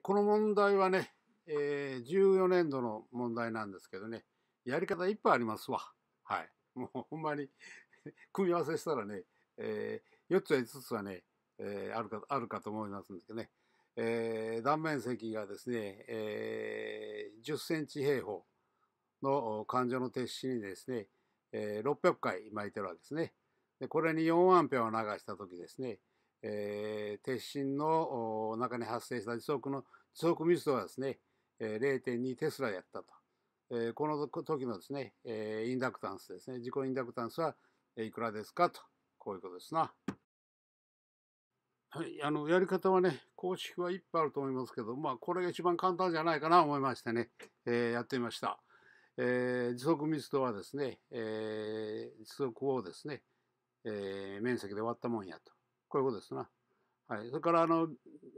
この問題はね、えー、14年度の問題なんですけどね、やり方いっぱいありますわ。はい。もうほんまに 組み合わせしたらね、えー、4つや5つはね、えー、あるか、あるかと思いますんですけどね、えー、断面積がですね、えー、10センチ平方の環状の鉄紙にですね、えー、600回巻いてるわけですね。でこれに4アンペアを流したときですね、えー、鉄心の中に発生した時速の時速密度はですね、えー、0.2テスラやったと、えー、この時のですね、えインダクタンスですね自己インダクタンスはいくらですかとこういうことですな。はい、あのやり方はね公式はいっぱいあると思いますけど、まあ、これが一番簡単じゃないかなと思いましてね、えやってみました。え時速密度はですね、え時速をですね、え面積で割ったもんやと。こういうことですな。はい。それから、あの、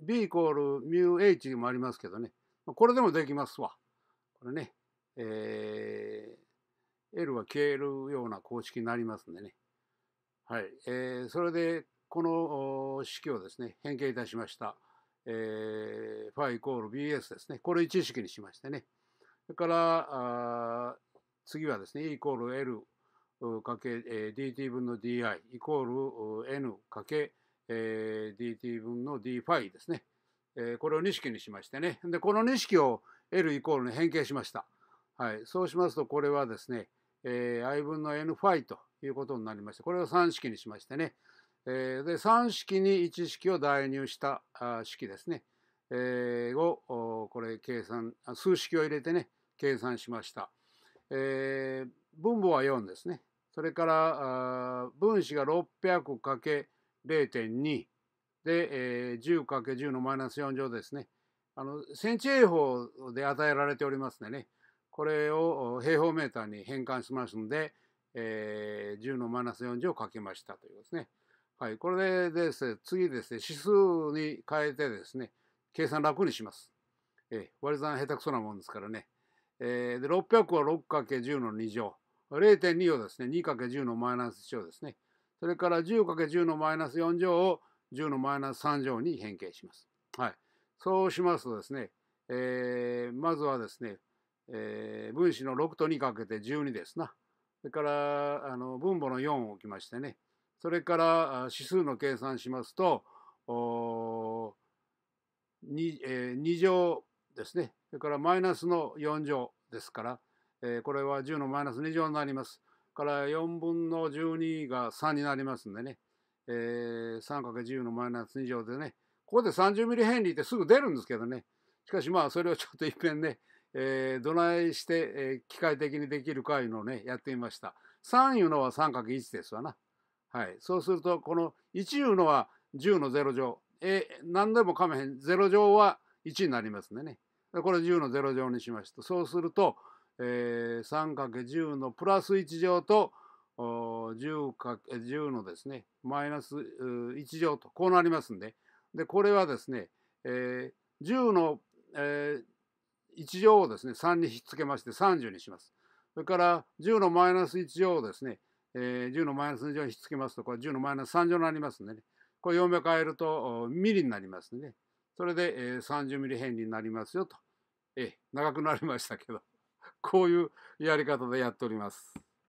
B イコールミュ H もありますけどね。これでもできますわ。これね。えー、L は消えるような公式になりますんでね。はい。えー、それで、この式をですね、変形いたしました。えー、ファイイコール BS ですね。これ1式にしましてね。それから、あ次はですね、E イコール L かけ、えー、DT 分の DI イコール N かけえー、dt 分の d ファイですね、えー、これを2式にしましてねでこの2式を L イコールに変形しました、はい、そうしますとこれはですね、えー、i 分の n ファイということになりましてこれを3式にしましてね、えー、で3式に1式を代入した式ですね、えー、をこれ計算数式を入れてね計算しました、えー、分母は4ですねそれから分子が 600× 0.2で、えー、10×10 のマイナス4乗ですね。あのセンチ平方で与えられておりますんでね、これを平方メーターに変換しますので、えー、10のマイナス4乗をかけましたということですね。はい、これでですね、次ですね、指数に変えてですね、計算楽にします。えー、割り算下手くそなもんですからね。えー、で600を 6×10 の2乗。0.2をですね、2×10 のマイナス1をですね、それから 10×10 のマイナス4乗を10のマイナス3乗に変形します。はい。そうしますとですね、えー、まずはですね、えー、分子の6と2かけて12ですな。それからあの分母の4を置きましてね、それから指数の計算しますと、お 2, えー、2乗ですね。それからマイナスの4乗ですから、えー、これは10のマイナス2乗になります。から4分の12が3になりますんでね、えー、3×10 のマイナス2乗でね、ここで30ミリヘンリーってすぐ出るんですけどね、しかしまあそれをちょっと一遍ね、えー、どないして、えー、機械的にできるかいうのをね、やってみました。3いうのは 3×1 ですわな。はい。そうすると、この1いうのは10の0乗。えー、何でもかめへん。0乗は1になりますんでね。これ10の0乗にしました。そうすると、えー、3×10 のプラス1乗と 10, × 10のですねマイナス1乗とこうなりますんででこれはですね、えー、10の、えー、1乗をですね3に引っ付けまして30にします。それから10のマイナス1乗をですね、えー、10のマイナス2乗に引っ付けますとこれ10のマイナス3乗になりますんでねこれ4目変えるとミリになりますね。それで、えー、30ミリ変になりますよと。ええ、長くなりましたけど。こういうやり方でやっております。